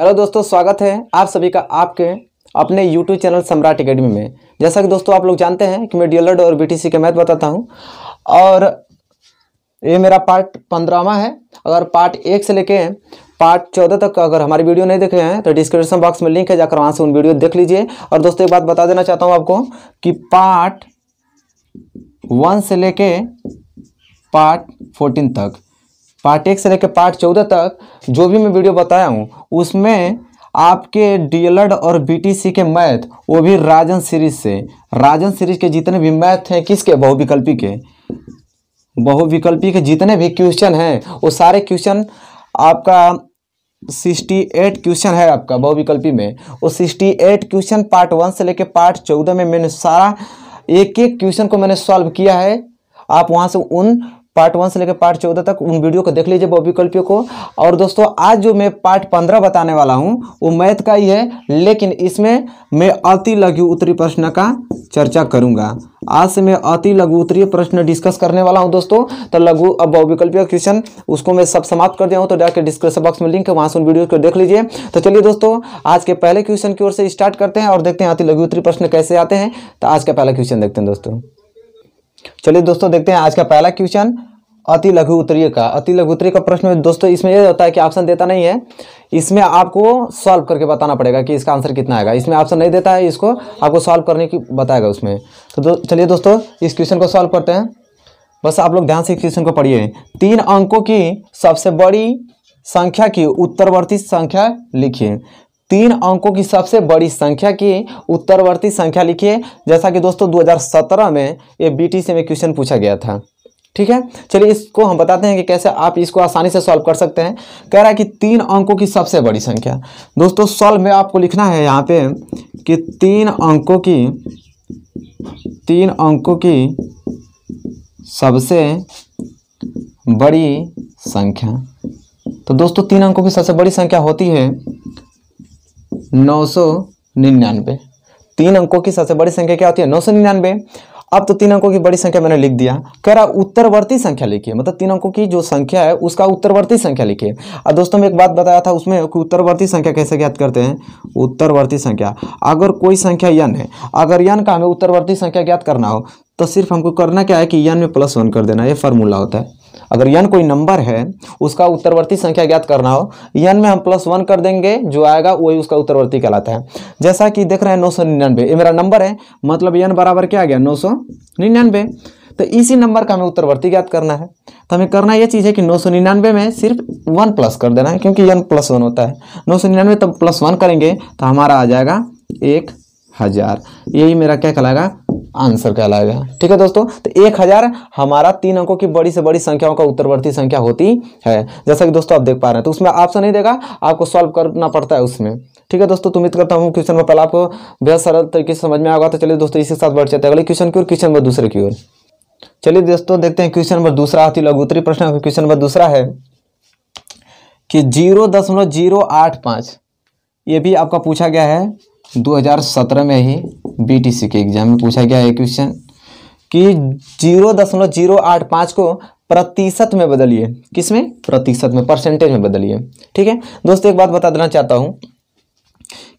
hello दोस्तों स्वागत है आप सभी का आपके अपने यूट्यूब चैनल सम्राट अकेडमी में जैसा कि दोस्तों आप लोग जानते हैं कि मैं डीएलएड और बीटीसी के मैथ बताता हूं और ये मेरा पार्ट पंद्रहवा है अगर पार्ट एक से लेके पार्ट चौदह तक अगर हमारी वीडियो नहीं देखे हैं तो डिस्क्रिप्शन बॉक्स में लिंक है जाकर वहाँ से उन वीडियो देख लीजिए और दोस्तों एक बात बता देना चाहता हूँ आपको कि पार्ट वन से लेके पार्ट फोर्टीन तक पार्ट एक से लेकर पार्ट चौदह तक जो भी मैं वीडियो बताया हूँ उसमें आपके डीएलएड और बीटीसी के मैथ वो भी राजन सीरीज से राजन सीरीज के जितने भी मैथ हैं किसके बहुविकल्पी के बहुविकल्पी के जितने भी क्वेश्चन हैं वो सारे क्वेश्चन आपका सिक्सटी एट क्वेश्चन है आपका बहुविकल्पी में वो sixty eight question part one से लेकर पार्ट चौदह में मैंने सारा एक एक क्वेश्चन को मैंने सॉल्व किया है आप वहाँ से उन पार्ट वन से लेकर पार्ट चौदह तक उन वीडियो को देख लीजिए बहुविकल्पियों को और दोस्तों आज जो मैं पार्ट पंद्रह बताने वाला हूँ वो मैथ का ही है लेकिन इसमें मैं अति लघु उत्तरी प्रश्न का चर्चा करूँगा आज से मैं अति लघु उत्तरीय प्रश्न डिस्कस करने वाला हूँ दोस्तों तो लघु अब बहुविकल्पीय क्वेश्चन उसको मैं सब समाप्त कर दिया हूँ तो डायरेक्ट डिस्क्रिप्शन बॉक्स में लिंक है वहां से उन वीडियो को देख लीजिए तो चलिए दोस्तों आज के पहले क्वेश्चन की ओर से स्टार्ट करते हैं और देखते हैं अति लघु उत्तरी प्रश्न कैसे आते हैं तो आज का पहला क्वेश्चन देखते हैं दोस्तों चलिए दोस्तों देखते हैं आज का पहला क्वेश्चन अति लघु उत्तरीय का अति लघु उत्तरीय का प्रश्न दोस्तों इसमें यह होता है कि ऑप्शन देता नहीं है इसमें आपको सॉल्व करके बताना पड़ेगा कि इसका आंसर कितना आएगा इसमें ऑप्शन नहीं देता है इसको आपको सॉल्व करने की बताएगा उसमें तो दो, चलिए दोस्तों इस क्वेश्चन को सॉल्व करते हैं बस आप लोग ध्यान से क्वेश्चन को पढ़िए तीन अंकों की सबसे बड़ी संख्या की उत्तरवर्ती संख्या लिखिए तीन अंकों की सबसे बड़ी संख्या की उत्तरवर्ती संख्या लिखिए जैसा कि दोस्तों 2017 में ये बीटीसी में क्वेश्चन पूछा गया था ठीक है चलिए इसको हम बताते हैं कि कैसे आप इसको आसानी से सॉल्व कर सकते हैं कह रहा है कि तीन अंकों की सबसे बड़ी संख्या दोस्तों सॉल्व में आपको लिखना है यहाँ पे कि तीन अंकों की तीन अंकों की सबसे बड़ी संख्या तो दोस्तों तीन अंकों की सबसे बड़ी संख्या होती है नौ सौ निन्यानवे तीन अंकों की सबसे बड़ी संख्या क्या होती है नौ सौ निन्यानवे अब तो तीन अंकों की बड़ी संख्या मैंने लिख दिया कह रहा उत्तरवर्ती संख्या लिखिए मतलब तीन अंकों की जो संख्या है उसका उत्तरवर्ती संख्या लिखिए और दोस्तों में एक बात बताया था उसमें उत्तरवर्ती संख्या कैसे ज्ञात करते हैं उत्तरवर्ती संख्या अगर कोई संख्या यन है अगर यन का हमें उत्तरवर्ती संख्या ज्ञात करना हो तो सिर्फ हमको करना क्या है कि यन में प्लस वन कर देना ये फार्मूला होता है अगर यन कोई नंबर है उसका उत्तरवर्ती संख्या ज्ञात करना हो यन में हम प्लस वन कर देंगे जो आएगा वही उसका उत्तरवर्ती कहलाता है जैसा कि देख रहे हैं नौ सौ निन्यानवे ये मेरा नंबर है मतलब यन बराबर क्या आ गया नौ सौ निन्यानवे तो इसी नंबर का हमें उत्तरवर्ती ज्ञात करना है तो हमें करना यह चीज़ है कि नौ सौ निन्यानवे में सिर्फ वन प्लस कर देना है क्योंकि यन प्लस वन होता है नौ सौ निन्यानवे तब प्लस वन करेंगे तो हमारा आ जाएगा एक हज़ार यही मेरा क्या कहलाएगा आंसर कहलाएगा ठीक है दोस्तों तो एक हजार हमारा तीन अंकों की बड़ी से बड़ी संख्याओं का उत्तरवर्ती संख्या होती है जैसा कि दोस्तों आप देख पा रहे हैं तो उसमें ऑप्शन नहीं देगा आपको सॉल्व करना पड़ता है उसमें ठीक है दोस्तों तो उम्मीद करता हूँ क्वेश्चन में पहले आपको बेहद सरल तरीके से समझ में आएगा तो चलिए दोस्तों इसी के साथ बढ़ जाते हैं अगले क्वेश्चन की ओर क्वेश्चन नंबर दूसरे की ओर चलिए दोस्तों देखते हैं क्वेश्चन नंबर दूसरा अति लघुतरी प्रश्न क्वेश्चन नंबर दूसरा है कि जीरो दशमलव जीरो आठ पाँच ये भी आपका पूछा गया है 2017 में ही बीटीसी के एग्जाम में पूछा गया है क्वेश्चन कि जीरो दशमलव जीरो आठ पाँच को प्रतिशत में बदलिए किस में प्रतिशत में परसेंटेज में बदलिए ठीक है दोस्तों एक बात बता देना चाहता हूँ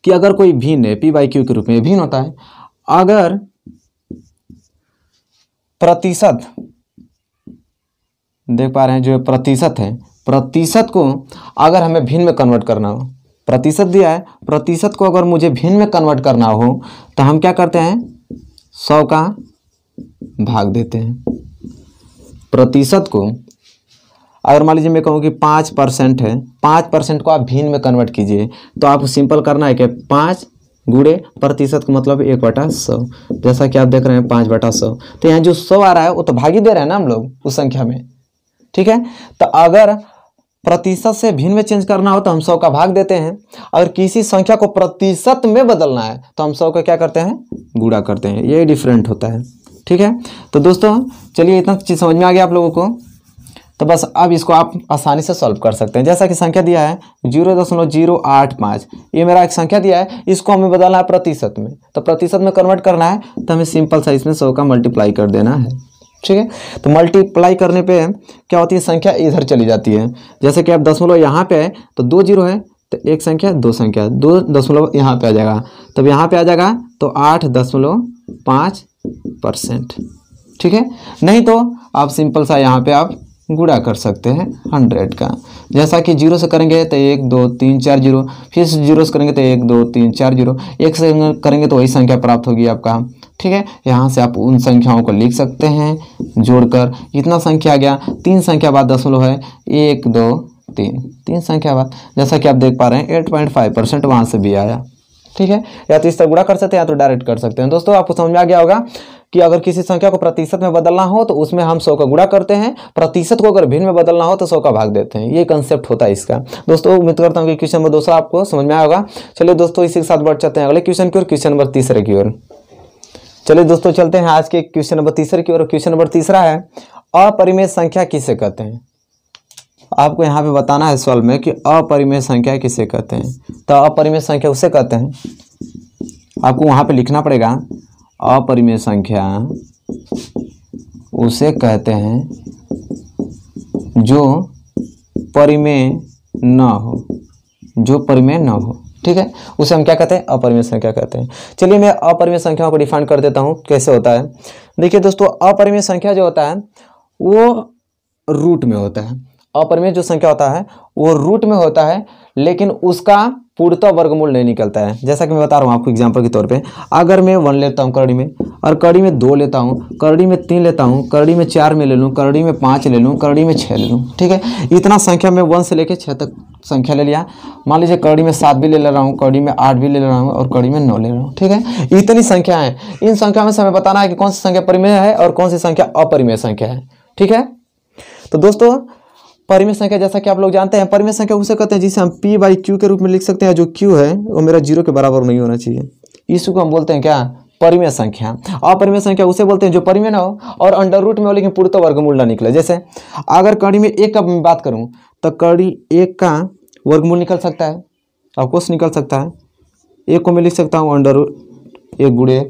कि अगर कोई भिन्न है पी वाई क्यू के रूप में भिन्न होता है अगर प्रतिशत देख पा रहे हैं जो प्रतिशत है प्रतिशत को अगर हमें भिन्न में कन्वर्ट करना हो प्रतिशत दिया है प्रतिशत को अगर मुझे भिन्न में कन्वर्ट करना हो तो हम क्या करते हैं सौ का भाग देते हैं प्रतिशत को अगर मान लीजिए मैं कहूँ कि पाँच परसेंट है पाँच परसेंट को आप भिन्न में कन्वर्ट कीजिए तो आपको सिंपल करना है कि पाँच गुड़े प्रतिशत का मतलब एक बटा सौ जैसा कि आप देख रहे हैं पाँच बटा सौ तो यहाँ जो सौ आ रहा है वो तो भागी दे रहे हैं ना हम लोग उस संख्या में ठीक है तो अगर प्रतिशत से भिन्न में चेंज करना हो तो हम सौ का भाग देते हैं अगर किसी संख्या को प्रतिशत में बदलना है तो हम सौ का क्या करते हैं गुड़ा करते हैं ये डिफरेंट होता है ठीक है तो दोस्तों चलिए इतना चीज़ समझ में आ गया आप लोगों को तो बस अब इसको आप आसानी से सॉल्व कर सकते हैं जैसा कि संख्या दिया है जीरो दशमलव जीरो आठ पाँच ये मेरा एक संख्या दिया है इसको हमें बदलना है प्रतिशत में तो प्रतिशत में कन्वर्ट करना है तो हमें सिंपल सा इसमें सौ का मल्टीप्लाई कर देना है ठीक है तो मल्टीप्लाई करने पे क्या होती है संख्या इधर चली जाती है जैसे कि आप दसमलव यहाँ पे है तो दो जीरो है तो एक संख्या दो संख्या दो दसमलव यहाँ पे आ जाएगा तब यहाँ पे आ जाएगा तो आठ दसमलव पाँच परसेंट ठीक है नहीं तो आप सिंपल सा यहाँ पे आप गुड़ा कर सकते हैं हंड्रेड का जैसा कि जीरो से करेंगे तो एक दो तीन चार जीरो फिर जीरो से करेंगे तो एक दो तीन चार जीरो एक से करेंगे तो वही संख्या प्राप्त होगी आपका ठीक है यहाँ से आप उन संख्याओं को लिख सकते हैं जोड़कर इतना संख्या आ गया तीन संख्या बाद दसमलव है एक दो तीन तीन संख्या बाद जैसा कि आप देख पा रहे हैं एट पॉइंट फाइव परसेंट वहाँ से भी आया ठीक है या तो इस तरह गुड़ा कर सकते हैं या तो डायरेक्ट कर सकते हैं दोस्तों आपको समझ में आ गया होगा कि अगर किसी संख्या को प्रतिशत में बदलना हो तो उसमें हम सौ का गुड़ा करते हैं प्रतिशत को अगर भिन्न में बदलना हो तो सौ का भाग देते हैं ये कंसेप्ट होता है इसका दोस्तों उम्मीद करता हूँ कि क्वेश्चन नंबर दो आपको समझ में आया होगा चलिए दोस्तों इसी के साथ बढ़ जाते हैं अगले क्वेश्चन की ओर क्वेश्चन नंबर तीसरे की ओर चलिए दोस्तों चलते हैं आज के क्वेश्चन नंबर तीसरे की ओर क्वेश्चन नंबर तीसरा है अपरिमेय संख्या किसे कहते हैं आपको यहाँ पे बताना है सवाल में कि अपरिमेय संख्या किसे कहते हैं तो अपरिमेय संख्या उसे कहते हैं आपको वहाँ पे लिखना पड़ेगा अपरिमेय संख्या उसे कहते हैं जो परिमेय न हो जो परिमेय न हो ठीक है उसे हम क्या कहते हैं अपरिमेय संख्या कहते हैं चलिए मैं अपरिमेय संख्याओं को डिफाइन कर देता हूँ कैसे होता है देखिए दोस्तों अपरिमेय संख्या जो होता है वो रूट में होता है अपरिमेय जो संख्या होता है वो रूट में होता है लेकिन उसका पूर्णतः वर्गमूल नहीं निकलता है जैसा कि मैं बता रहा हूँ आपको एग्जाम्पल के तौर पे अगर मैं वन लेता हूँ करड़ी में और करड़ी में दो लेता हूँ करड़ी में तीन लेता हूँ करड़ी में चार में ले लूँ करड़ी में पाँच ले लूँ करड़ी में छः ले लूँ ठीक है इतना संख्या में वन से लेकर छः तक संख्या ले लिया मान लीजिए करड़ी में सात भी ले ले रहा हूँ कड़ी में आठ भी ले ले रहा हूँ और कड़ी में नौ ले रहा हूँ ठीक है इतनी संख्या है इन संख्या में से हमें बताना है कि कौन सी संख्या परिमेय है और कौन सी संख्या अपरिमेय संख्या है ठीक है तो दोस्तों परिमेय संख्या जैसा कि आप लोग जानते हैं परिमेय संख्या उसे कहते हैं जिसे हम पी बाई क्यू के रूप में लिख सकते हैं जो क्यू है वो मेरा जीरो के बराबर नहीं होना चाहिए इसी को हम बोलते हैं क्या परिमेय संख्या अपरिमेय संख्या उसे बोलते हैं जो परिमेय ना हो और अंडर रूट में हो लेकिन पूर्त वर्गमूल ना निकले जैसे अगर कड़ी में एक का बात करूँ तो कड़ी एक का वर्गमूल निकल सकता है अफकोर्स निकल सकता है एक को मैं लिख सकता हूँ अंडर रूट एक गुड़े एक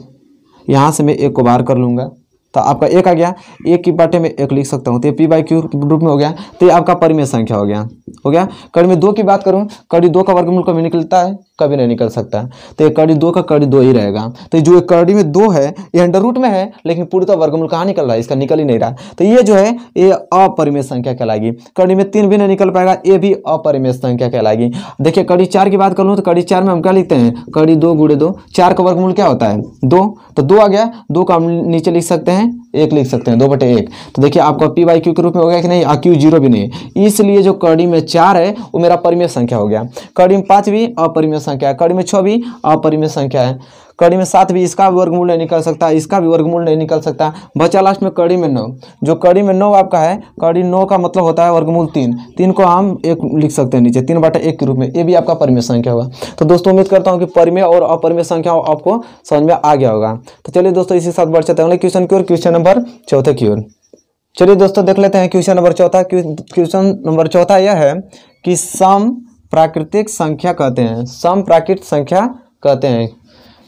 यहाँ से मैं एक को बाहर कर लूँगा तो आपका एक आ गया एक की बाटे में एक लिख सकता हूँ तो पी बाई क्यू रूप में हो गया तो ये आपका परिमेय संख्या हो गया हो गया कड़ी में दो की बात करूँ कड़ी दो का वर्गमूल कभी निकलता है कभी नहीं निकल सकता तो ये कड़ी दो का कड़ी दो ही रहेगा तो जो कड़ी में दो है ये अंडर रूट में है लेकिन पूरी तो वर्गमूल कहाँ निकल रहा है इसका निकल ही नहीं रहा तो ये जो है ये अपरिमेय संख्या कहलाएगी कड़ी में तीन भी नहीं निकल पाएगा ये भी अपरिमेय संख्या कहलाएगी देखिए कड़ी चार की बात कर लूँ तो कड़ी चार में हम क्या लिखते हैं कड़ी दो गुड़े दो चार का वर्गमूल क्या होता है दो तो दो आ गया दो का हम नीचे लिख सकते हैं एक लिख सकते हैं दो बटे एक तो देखिए आपका पी वाई क्यू के रूप में हो गया कि नहीं आ क्यू जीरो भी नहीं इसलिए जो कड़ी में चार है वो मेरा परिमेय संख्या हो गया कड़ी में पाँच भी अपरिमेय संख्या है कड़ी में छः भी अपरिमेय संख्या है कड़ी में सात भी इसका भी वर्गमूल नहीं निकल सकता इसका भी वर्गमूल नहीं निकल सकता बचा लास्ट में कड़ी में नौ जो कड़ी में नौ आपका है कड़ी नौ का मतलब होता है वर्गमूल तीन तीन को हम एक लिख सकते हैं नीचे तीन बाटा एक के रूप में ये भी आपका परिमेय संख्या हुआ तो दोस्तों उम्मीद करता हूँ कि परिमेय और अपरिमेय संख्या आपको समझ में आ गया होगा तो चलिए दोस्तों इसी साथ बढ़ जाते हैं क्वेश्चन की ओर क्वेश्चन नंबर चौथे की ओर चलिए दोस्तों देख लेते हैं क्वेश्चन नंबर चौथा क्वेश्चन नंबर चौथा यह है कि सम प्राकृतिक संख्या कहते हैं सम प्राकृत संख्या कहते हैं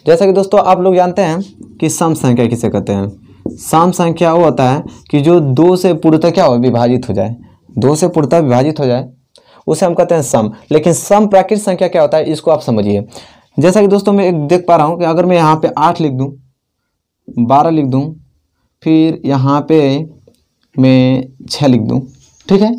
जैसा कि दोस्तों आप लोग जानते हैं कि सम संख्या किसे कहते हैं सम संख्या वो होता है कि जो दो से पूर्णतः क्या हो विभाजित हो जाए दो से पूर्णतः विभाजित हो जाए उसे हम कहते हैं सम लेकिन सम प्राकृत संख्या क्या होता है इसको आप समझिए जैसा कि दोस्तों मैं देख पा रहा हूँ कि अगर मैं यहाँ पे आठ लिख दूँ बारह लिख दूँ फिर यहाँ पे मैं छः लिख दूँ ठीक है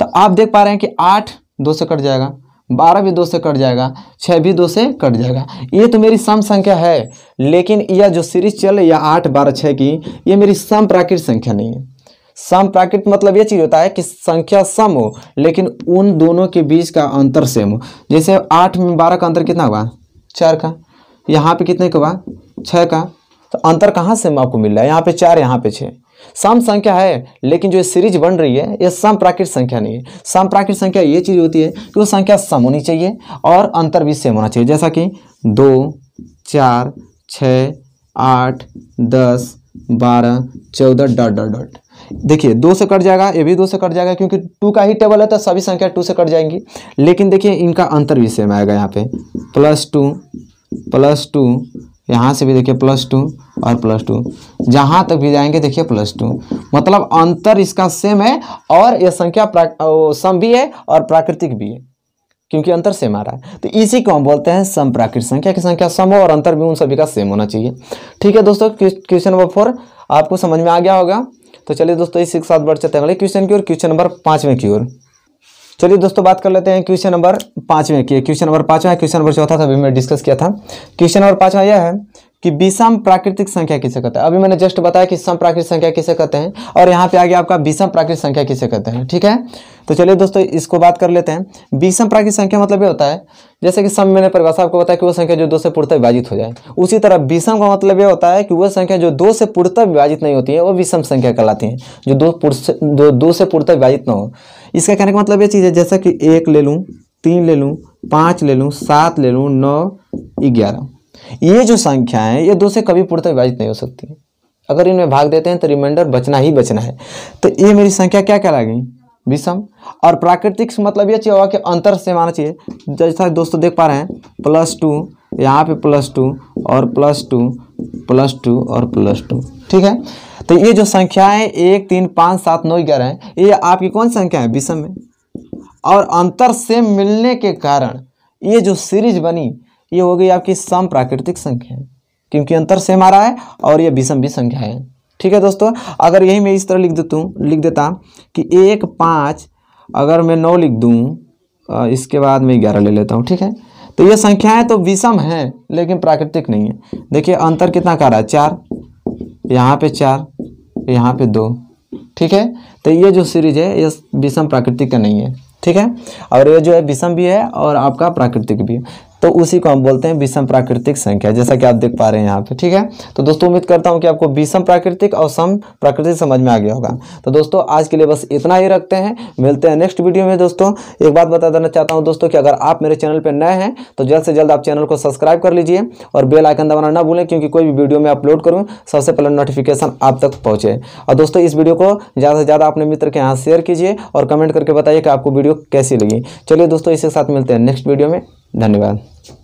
तो आप देख पा रहे हैं कि आठ दो से कट जाएगा बारह भी दो से कट जाएगा छः भी दो से कट जाएगा ये तो मेरी सम संख्या है लेकिन यह जो सीरीज चल रही है आठ बारह छः की ये मेरी सम प्राकृत संख्या नहीं है सम प्राकृत मतलब ये चीज़ होता है कि संख्या सम हो लेकिन उन दोनों के बीच का अंतर सेम हो जैसे आठ में बारह का अंतर कितना हुआ चार का यहाँ पे कितने का हुआ छः का तो अंतर कहाँ से आपको मिल रहा है यहाँ पे चार यहाँ पे छः सम संख्या है लेकिन जो ये सीरीज बन रही है ये सम प्राकृत संख्या नहीं है सम प्राकृत संख्या ये चीज़ होती है कि वो संख्या सम होनी चाहिए और अंतर भी सेम होना चाहिए जैसा कि दो चार छः आठ दस बारह चौदह डॉट डॉट डॉट देखिए दो से कट जाएगा ये भी दो से कट जाएगा क्योंकि टू का ही टेबल है तो सभी संख्या टू से कट जाएंगी लेकिन देखिए इनका अंतर भी सेम आएगा यहाँ पे प्लस टू प्लस टू यहाँ से भी देखिए प्लस टू और प्लस टू जहाँ तक भी जाएंगे देखिए प्लस टू मतलब अंतर इसका सेम है और यह संख्या सम भी है और प्राकृतिक भी है क्योंकि अंतर सेम आ रहा है तो इसी को हम बोलते हैं सम प्राकृतिक संख्या की संख्या सम हो और अंतर भी उन सभी का सेम होना चाहिए ठीक है दोस्तों क्वेश्चन नंबर फोर आपको समझ में आ गया होगा तो चलिए दोस्तों इसी के साथ बढ़ चलते हैं अगले क्वेश्चन की ओर क्वेश्चन नंबर पाँचवें की ओर चलिए दोस्तों बात कर लेते हैं क्वेश्चन नंबर पांचवें की क्वेश्चन नंबर पांचवा क्वेश्चन नंबर चौथा था अभी मैंने डिस्कस किया था क्वेश्चन नंबर पांचवा यह है कि विषम प्राकृतिक संख्या किसे कहते हैं अभी मैंने जस्ट बताया कि सम प्राकृतिक संख्या किसे कहते हैं और यहाँ पे आ गया आपका विषम प्राकृतिक संख्या किसे कहते हैं ठीक है तो चलिए दोस्तों इसको बात कर लेते हैं विषम प्राकृतिक संख्या मतलब ये होता है जैसे कि सम मैंने परिभाषा आपको बताया कि वो संख्या जो दो से पूर्णतः विभाजित हो जाए उसी तरह विषम का मतलब ये होता है कि वह संख्या जो दो से पूर्णतः विभाजित नहीं होती है वो विषम संख्या कहलाती है जो दो दो से पूर्णतः विभाजित ना हो इसका कहने का मतलब ये चीज़ है जैसा कि एक ले लूँ तीन ले लूँ पाँच ले लूँ सात ले लूँ नौ ग्यारह ये जो संख्याएं ये दो से कभी पूर्णतः विभाजित नहीं हो सकती अगर इनमें भाग देते हैं तो रिमाइंडर बचना ही बचना है तो ये मेरी संख्या क्या क्या गई विषम और प्राकृतिक मतलब ये चाहिए होगा कि अंतर से माना चाहिए जैसा दोस्तों देख पा रहे हैं प्लस टू यहाँ पे प्लस टू और प्लस टू प्लस टू और प्लस टू ठीक है तो ये जो संख्याएं एक तीन पाँच सात नौ ग्यारह हैं ये आपकी कौन संख्या है विषम है और अंतर से मिलने के कारण ये जो सीरीज बनी ये हो गई आपकी सम प्राकृतिक संख्या है क्योंकि अंतर सेम आ रहा है और ये विषम भी संख्या है ठीक है दोस्तों अगर यही मैं इस तरह लिख देता हूँ लिख देता कि एक पाँच अगर मैं नौ लिख दूँ इसके बाद मैं ग्यारह ले लेता हूँ ठीक है तो ये संख्याएं तो विषम हैं लेकिन प्राकृतिक नहीं है देखिए अंतर कितना का रहा है चार यहाँ पे चार यहाँ पे दो ठीक है तो ये जो सीरीज है ये विषम प्राकृतिक का नहीं है ठीक है और ये जो है विषम भी है और आपका प्राकृतिक भी है तो उसी को हम बोलते हैं विषम प्राकृतिक संख्या जैसा कि आप देख पा रहे हैं यहाँ पे ठीक है तो दोस्तों उम्मीद करता हूँ कि आपको विषम प्राकृतिक और सम प्राकृतिक समझ में आ गया होगा तो दोस्तों आज के लिए बस इतना ही रखते हैं मिलते हैं नेक्स्ट वीडियो में दोस्तों एक बात बता देना चाहता हूँ दोस्तों कि अगर आप मेरे चैनल पर नए हैं तो जल्द से जल्द आप चैनल को सब्सक्राइब कर लीजिए और बेल आइकन दबाना ना भूलें क्योंकि कोई भी वीडियो मैं अपलोड करूँ सबसे पहले नोटिफिकेशन आप तक पहुँचे और दोस्तों इस वीडियो को ज़्यादा से ज़्यादा अपने मित्र के यहाँ शेयर कीजिए और कमेंट करके बताइए कि आपको वीडियो कैसी लगी चलिए दोस्तों इसके साथ मिलते हैं नेक्स्ट वीडियो में धन्यवाद